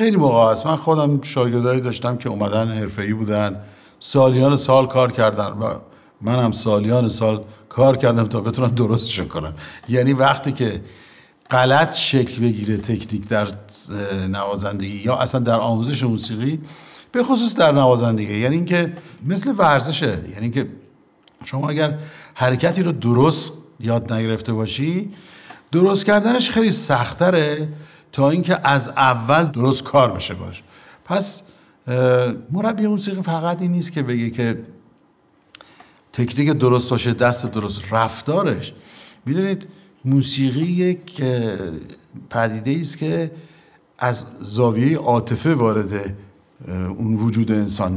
خیلی موقع هست من خودم شاگردایی داشتم که اومدن ای بودن سالیان سال کار کردن و من هم سالیان سال کار کردم تا بتونم درستش کنم یعنی وقتی که غلط شکل بگیره تکنیک در نوازندگی یا اصلا در آموزش موسیقی به خصوص در نوازندگی یعنی اینکه مثل ورزشه یعنی اینکه شما اگر حرکتی رو درست یاد نگرفته باشی درست کردنش خیلی سختره تا اینکه از اول درست کار بشه باش پس مربی موسیقی فقط این نیست که بگه که تکنیک درست باشه دست درست رفتارش میدونید موسیقی یک پدیده ای است که از زاویه عاطفه وارد اون وجود انسان